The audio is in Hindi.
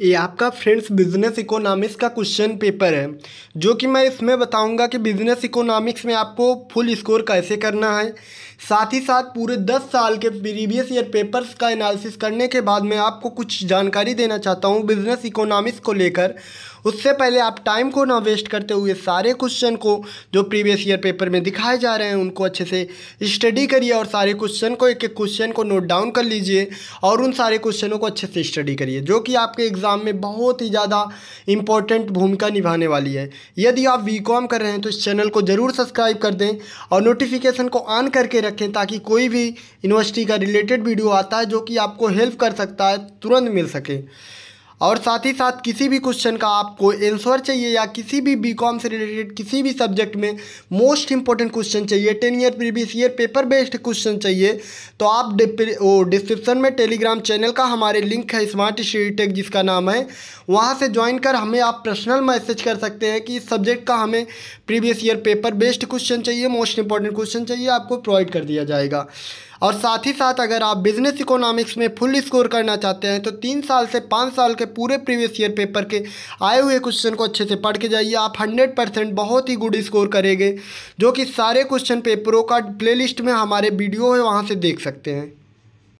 ये आपका फ्रेंड्स बिजनेस इकोनॉमिक्स का क्वेश्चन पेपर है जो कि मैं इसमें बताऊंगा कि बिजनेस इकोनॉमिक्स में आपको फुल स्कोर कैसे करना है साथ ही साथ पूरे दस साल के प्रीवियस ईयर पेपर्स का एनालिसिस करने के बाद मैं आपको कुछ जानकारी देना चाहता हूँ बिजनेस इकोनॉमिक्स को लेकर उससे पहले आप टाइम को ना वेस्ट करते हुए सारे क्वेश्चन को जो प्रीवियस ईयर पेपर में दिखाए जा रहे हैं उनको अच्छे से स्टडी करिए और सारे क्वेश्चन को एक एक क्वेश्चन को नोट डाउन कर लीजिए और उन सारे क्वेश्चनों को अच्छे से स्टडी करिए जो कि आपके एग्ज़ाम में बहुत ही ज़्यादा इंपॉर्टेंट भूमिका निभाने वाली है यदि आप वी कर रहे हैं तो इस चैनल को ज़रूर सब्सक्राइब कर दें और नोटिफिकेशन को ऑन करके रखें ताकि कोई भी यूनिवर्सिटी का रिलेटेड वीडियो आता है जो कि आपको हेल्प कर सकता है तुरंत मिल सके और साथ ही साथ किसी भी क्वेश्चन का आपको आंसर चाहिए या किसी भी बी कॉम से रिलेटेड किसी भी सब्जेक्ट में मोस्ट इंपॉर्टेंट क्वेश्चन चाहिए ten year previous year paper based question चाहिए तो आप डिस्क्रिप्शन में टेलीग्राम चैनल का हमारे लिंक है स्मार्ट स्टडी टेक जिसका नाम है वहाँ से ज्वाइन कर हमें आप पर्सनल मैसेज कर सकते हैं कि इस सब्जेक्ट का हमें previous year paper based question चाहिए मोस्ट इंपॉर्टेंट क्वेश्चन चाहिए आपको प्रोवाइड कर दिया जाएगा और साथ ही साथ अगर आप बिजनेस इकोनॉमिक्स में फुल स्कोर करना चाहते हैं तो तीन साल से पाँच साल के पूरे प्रीवियस ईयर पेपर के आए हुए क्वेश्चन को अच्छे से पढ़ के जाइए आप हंड्रेड परसेंट बहुत ही गुड स्कोर करेंगे जो कि सारे क्वेश्चन पेपरों का प्ले में हमारे वीडियो है वहाँ से देख सकते हैं